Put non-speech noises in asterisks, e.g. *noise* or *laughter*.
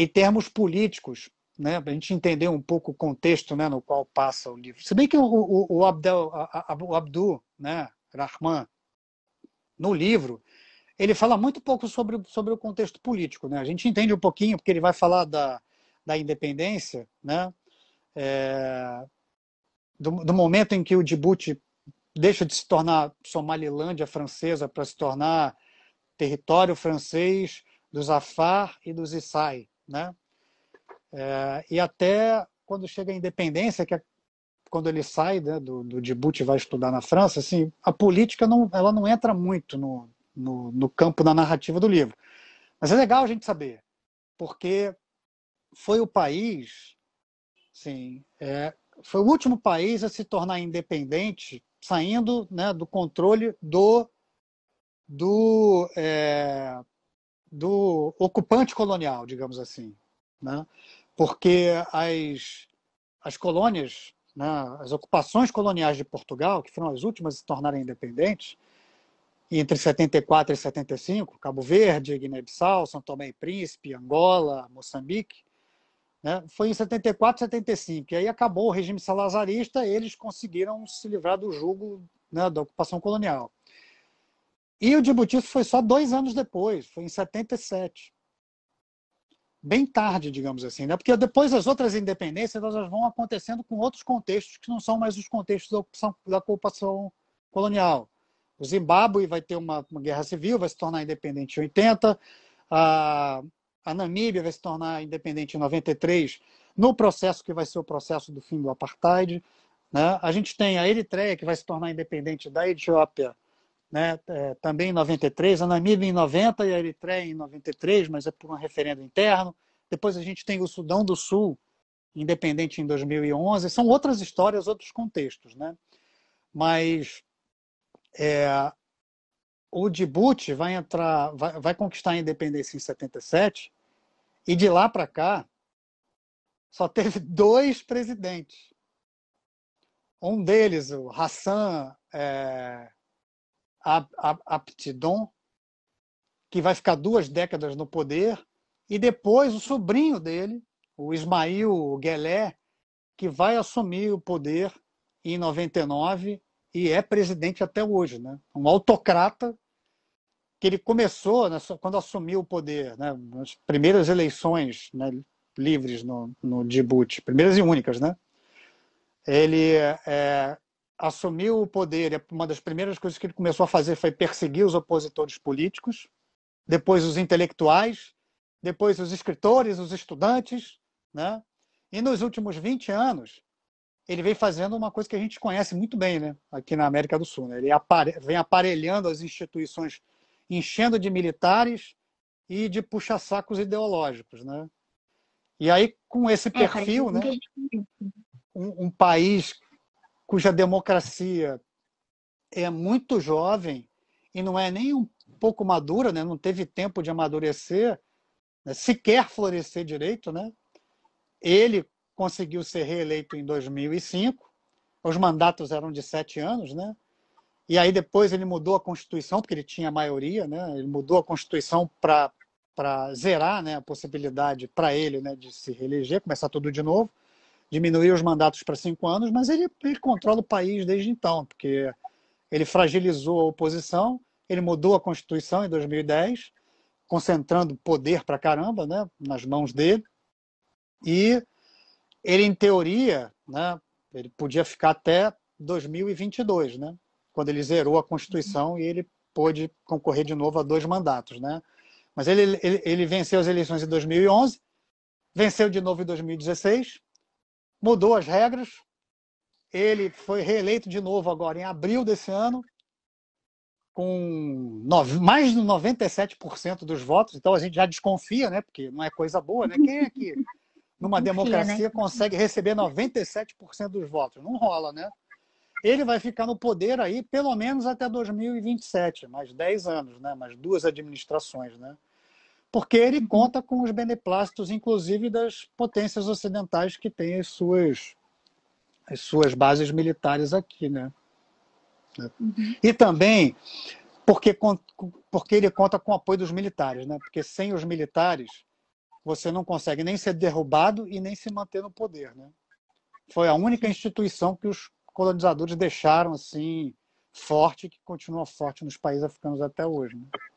em termos políticos, né, para a gente entender um pouco o contexto né, no qual passa o livro. Se bem que o, o, o Abdel, o Abdu né, Rahman, no livro, ele fala muito pouco sobre, sobre o contexto político. Né? A gente entende um pouquinho, porque ele vai falar da, da independência, né? É, do, do momento em que o Djibouti deixa de se tornar Somalilândia francesa para se tornar território francês dos Afar e dos Issai, né? É, e até quando chega a independência, que é quando ele sai né, do, do Djibouti e vai estudar na França, assim, a política não, ela não entra muito no, no, no campo da narrativa do livro. Mas é legal a gente saber, porque foi o país, sim, é, foi o último país a se tornar independente, saindo né, do controle do do, é, do ocupante colonial, digamos assim, né? porque as, as colônias, né, as ocupações coloniais de Portugal, que foram as últimas a se tornarem independentes, entre 74 e 75, Cabo Verde, Guiné-Bissau, São Tomé e Príncipe, Angola, Moçambique, né, foi em 74 e 75. E aí acabou o regime salazarista, eles conseguiram se livrar do jugo né, da ocupação colonial. E o Djibouti foi só dois anos depois, foi em 77. Bem tarde, digamos assim, né? porque depois as outras independências elas vão acontecendo com outros contextos que não são mais os contextos da ocupação, da ocupação colonial. O Zimbábue vai ter uma, uma, guerra civil, vai se tornar independente em 80, a, a Namíbia vai se tornar independente em 93, no processo que vai ser o processo do fim do apartheid. Né? A gente tem a Eritreia, que vai se tornar independente da Etiópia né? É, também em 93, a Namíbia em 90 e a Eritreia em 93, mas é por um referendo interno. Depois a gente tem o Sudão do Sul, independente em 2011. São outras histórias, outros contextos, né? Mas é, o Djibouti vai entrar, vai, vai conquistar a independência em 77 e de lá para cá só teve *laughs* dois presidentes. Um deles, o Hassan é, Aptidon, que vai ficar duas décadas no poder, e depois o sobrinho dele, o Ismail Guelé, que vai assumir o poder em 99 e é presidente até hoje, né? Um autocrata que ele começou né, quando assumiu o poder, né? Nas primeiras eleições né? livres no, no Djibouti, primeiras e únicas, né? Ele é, assumiu o poder, uma das primeiras coisas que ele começou a fazer foi perseguir os opositores políticos, depois os intelectuais, depois os escritores, os estudantes, né? E nos últimos 20 anos, ele vem fazendo uma coisa que a gente conhece muito bem, né? Aqui na América do Sul, né? Ele apare... vem aparelhando as instituições, enchendo de militares e de puxa-sacos ideológicos, né? E aí, com esse é, perfil, né? É um, um país cuja democracia é muito jovem e não é nem um pouco madura, né? não teve tempo de amadurecer, né? sequer florescer direito, né? ele conseguiu ser reeleito em 2005, os mandatos eram de sete anos, né? E aí depois ele mudou a Constituição, porque ele tinha maioria, né? Ele mudou a Constituição para zerar né, a possibilidade para ele né, de se reeleger, começar tudo de novo diminuiu os mandatos para cinco anos, mas ele, ele controla o país desde então, porque ele fragilizou a oposição, ele mudou a Constituição em 2010, concentrando poder para caramba né, nas mãos dele, e ele, em teoria, né, ele podia ficar até 2022, né, quando ele zerou a Constituição e ele pôde concorrer de novo a dois mandatos. Né? Mas ele, ele, ele venceu as eleições em 2011, venceu de novo em 2016, mudou as regras. Ele foi reeleito de novo agora em abril desse ano, com mais de 97% dos votos. Então a gente já desconfia, né? Porque não é coisa boa, né? Quem é que *laughs* numa né? democracia né? consegue receber 97% dos votos? Não rola, né? Ele vai ficar no poder aí pelo menos até 2027, mais 10 anos, né? Mais duas administrações, né? porque ele uhum. conta com os beneplácitos, inclusive das potências ocidentais que têm as suas, as suas bases militares aqui, né? né? Uhum. E também porque, porque ele conta com o apoio dos militares, né? Porque sem os militares você não consegue nem ser derrubado e nem se manter no poder, né? Foi a única instituição que os colonizadores deixaram assim forte que continua forte nos países africanos até hoje. Né?